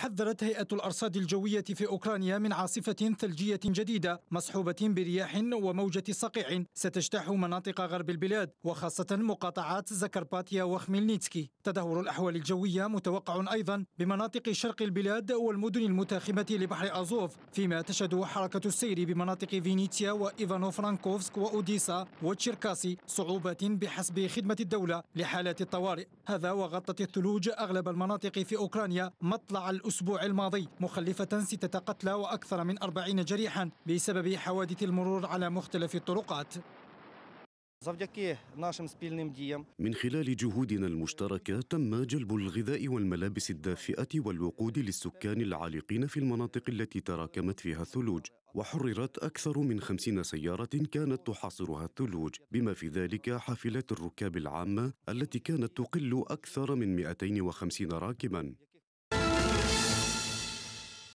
حذرت هيئة الأرصاد الجوية في أوكرانيا من عاصفة ثلجية جديدة مصحوبة برياح وموجة صقيع ستجتاح مناطق غرب البلاد وخاصة مقاطعات زكرباتيا وخميلنيتسكي تدهور الأحوال الجوية متوقع أيضا بمناطق شرق البلاد والمدن المتاخمة لبحر أزوف فيما تشهد حركة السير بمناطق فينيتسيا وإيفانو فرانكوفسك وأوديسا وتشيركاسي صعوبات بحسب خدمة الدولة لحالات الطوارئ هذا وغطت الثلوج أغلب المناطق في أوكرانيا مطلع الأسبوع الأسبوع الماضي مخلفة ستة قتلى وأكثر من أربعين جريحا بسبب حوادث المرور على مختلف الطرقات من خلال جهودنا المشتركة تم جلب الغذاء والملابس الدافئة والوقود للسكان العالقين في المناطق التي تراكمت فيها الثلوج وحررت أكثر من خمسين سيارة كانت تحاصرها الثلوج بما في ذلك حافلات الركاب العامة التي كانت تقل أكثر من 250 راكباً